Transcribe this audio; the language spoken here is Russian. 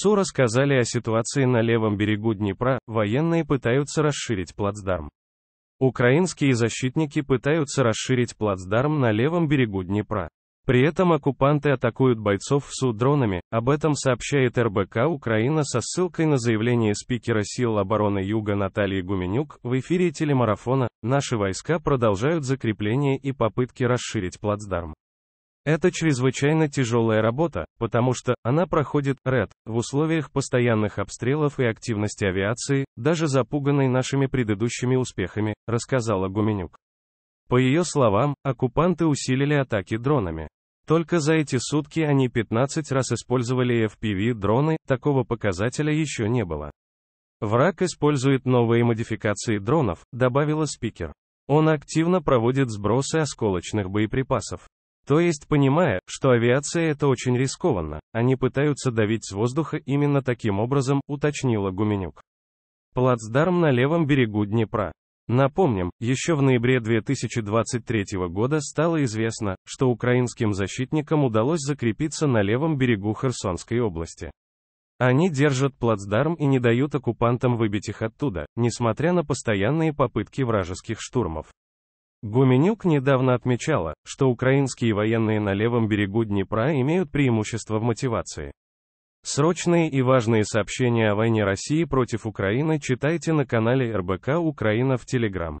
СУ рассказали о ситуации на левом берегу Днепра, военные пытаются расширить плацдарм. Украинские защитники пытаются расширить плацдарм на левом берегу Днепра. При этом оккупанты атакуют бойцов в СУ дронами, об этом сообщает РБК Украина со ссылкой на заявление спикера сил обороны Юга Натальи Гуменюк в эфире телемарафона «Наши войска продолжают закрепление и попытки расширить плацдарм». Это чрезвычайно тяжелая работа, потому что она проходит РЭД в условиях постоянных обстрелов и активности авиации, даже запуганной нашими предыдущими успехами, рассказала Гуменюк. По ее словам, оккупанты усилили атаки дронами. Только за эти сутки они 15 раз использовали FPV-дроны, такого показателя еще не было. Враг использует новые модификации дронов, добавила спикер. Он активно проводит сбросы осколочных боеприпасов. То есть понимая, что авиация это очень рискованно, они пытаются давить с воздуха именно таким образом, уточнила Гуменюк. Плацдарм на левом берегу Днепра. Напомним, еще в ноябре 2023 года стало известно, что украинским защитникам удалось закрепиться на левом берегу Херсонской области. Они держат плацдарм и не дают оккупантам выбить их оттуда, несмотря на постоянные попытки вражеских штурмов. Гуменюк недавно отмечала, что украинские военные на левом берегу Днепра имеют преимущество в мотивации. Срочные и важные сообщения о войне России против Украины читайте на канале РБК Украина в Телеграм.